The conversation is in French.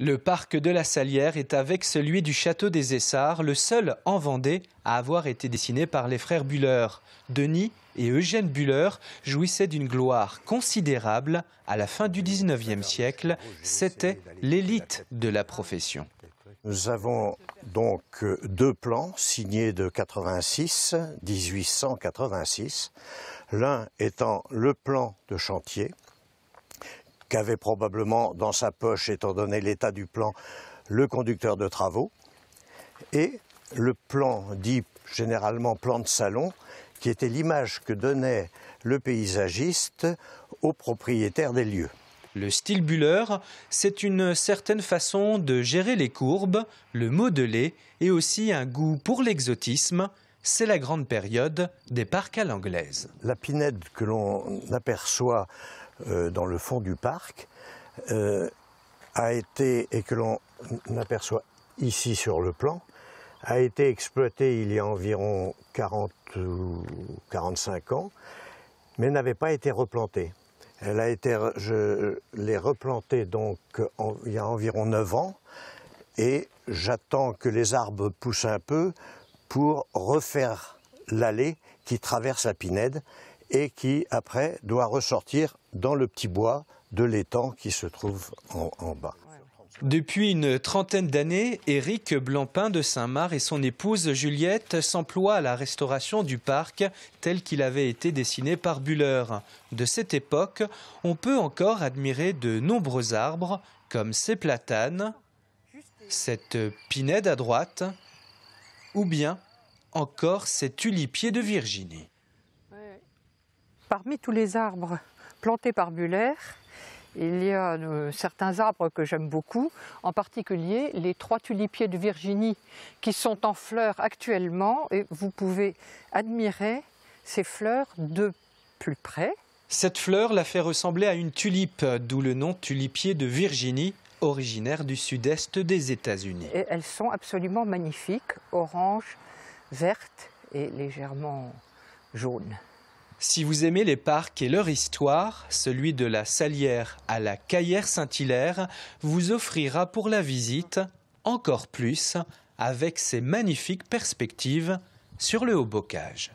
Le parc de la Salière est avec celui du château des Essarts, le seul en Vendée à avoir été dessiné par les frères Buller. Denis et Eugène Buller jouissaient d'une gloire considérable à la fin du XIXe siècle. C'était l'élite de la profession. Nous avons donc deux plans signés de 86, 1886, l'un étant le plan de chantier qu'avait probablement dans sa poche, étant donné l'état du plan, le conducteur de travaux, et le plan dit généralement plan de salon, qui était l'image que donnait le paysagiste au propriétaire des lieux. Le style Buller, c'est une certaine façon de gérer les courbes, le modeler et aussi un goût pour l'exotisme. C'est la grande période des parcs à l'anglaise. La pinède que l'on aperçoit euh, dans le fond du parc euh, a été, et que l'on aperçoit ici sur le plan, a été exploitée il y a environ 40 ou 45 ans, mais n'avait pas été replantée. Elle a été, je l'ai replantée donc il y a environ 9 ans, et j'attends que les arbres poussent un peu pour refaire l'allée qui traverse la Pinède et qui après doit ressortir dans le petit bois de l'étang qui se trouve en, bas. Depuis une trentaine d'années, Éric Blampin de Saint-Marc et son épouse Juliette s'emploient à la restauration du parc tel qu'il avait été dessiné par Buller. De cette époque, on peut encore admirer de nombreux arbres comme ces platanes, cette pinède à droite ou bien encore ces tulipiers de Virginie. Parmi tous les arbres plantés par Buller, il y a euh, certains arbres que j'aime beaucoup, en particulier les trois tulipiers de Virginie qui sont en fleurs actuellement et vous pouvez admirer ces fleurs de plus près. Cette fleur la fait ressembler à une tulipe, d'où le nom tulipier de Virginie, originaire du sud-est des États-Unis. Et elles sont absolument magnifiques, orange, verte et légèrement jaune. Si vous aimez les parcs et leur histoire, celui de la Salière à la Caillère-Saint-Hilaire vous offrira pour la visite encore plus avec ses magnifiques perspectives sur le haut bocage.